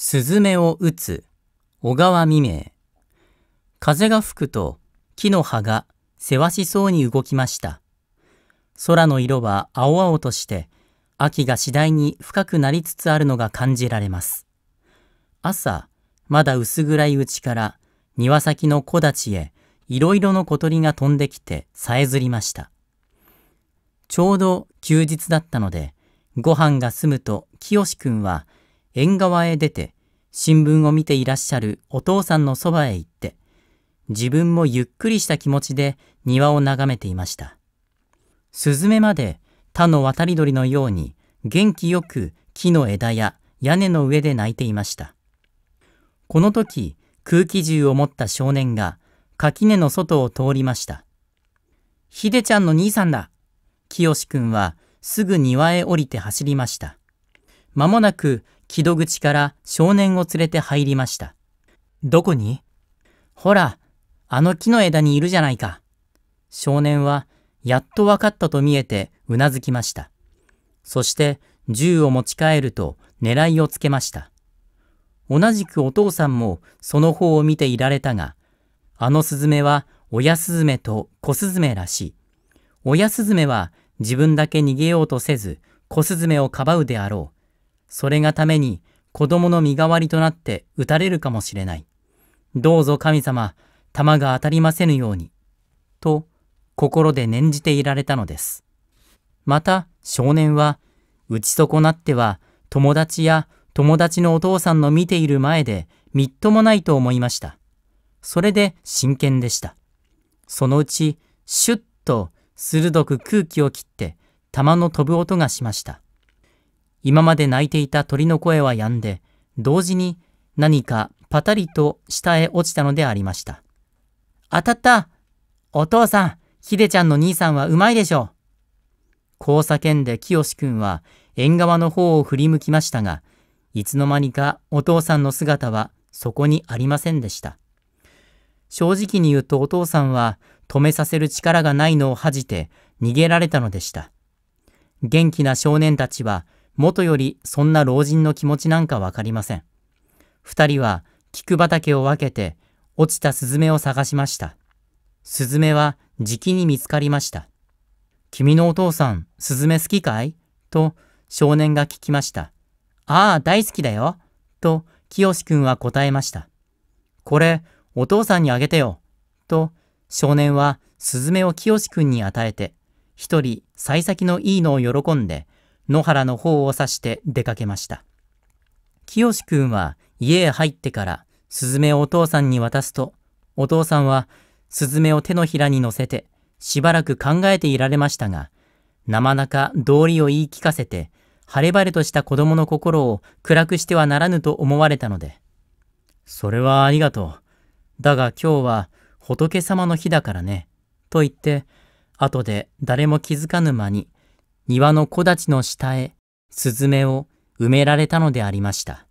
スズメを打つ小川未明風が吹くと木の葉がせわしそうに動きました空の色は青々として秋が次第に深くなりつつあるのが感じられます朝まだ薄暗いうちから庭先の木立へいろいろの小鳥が飛んできてさえずりましたちょうど休日だったのでご飯が済むと清くんは縁側へ出て、新聞を見ていらっしゃるお父さんのそばへ行って、自分もゆっくりした気持ちで庭を眺めていました。スズメまで他の渡り鳥のように元気よく木の枝や屋根の上で鳴いていました。この時、空気銃を持った少年が垣根の外を通りました。ひでちゃんの兄さんだ。きよしくんはすぐ庭へ降りて走りました。まもなく木戸口から少年を連れて入りました。どこにほら、あの木の枝にいるじゃないか。少年は、やっと分かったと見えてうなずきました。そして銃を持ち帰ると狙いをつけました。同じくお父さんもその方を見ていられたが、あのスズメは親スズメと子スズメらしい。親スズメは自分だけ逃げようとせず、子スズメをかばうであろう。それがために子供の身代わりとなって打たれるかもしれない。どうぞ神様、弾が当たりませぬように。と、心で念じていられたのです。また、少年は、打ち損なっては、友達や友達のお父さんの見ている前で、みっともないと思いました。それで真剣でした。そのうち、シュッと鋭く空気を切って、玉の飛ぶ音がしました。今まで泣いていた鳥の声は止んで、同時に何かパタリと下へ落ちたのでありました。当たったお父さん、ひでちゃんの兄さんはうまいでしょう。こう叫んで清くんは縁側の方を振り向きましたが、いつの間にかお父さんの姿はそこにありませんでした。正直に言うとお父さんは止めさせる力がないのを恥じて逃げられたのでした。元気な少年たちはもとよりそんな老人の気持ちなんかわかりません。二人は菊畑を分けて落ちたスズメを探しました。スズメはじきに見つかりました。君のお父さん、スズメ好きかいと少年が聞きました。ああ、大好きだよ。と、清くんは答えました。これ、お父さんにあげてよ。と、少年はスズメを清くんに与えて、一人、幸先のいいのを喜んで、野原の方を指して出かけました。清くんは家へ入ってから、スズメをお父さんに渡すと、お父さんはスズメを手のひらに乗せて、しばらく考えていられましたが、生中道理を言い聞かせて、晴れ晴れとした子供の心を暗くしてはならぬと思われたので、それはありがとう。だが今日は仏様の日だからね。と言って、後で誰も気づかぬ間に庭の木立の下へ、スズメを埋められたのでありました。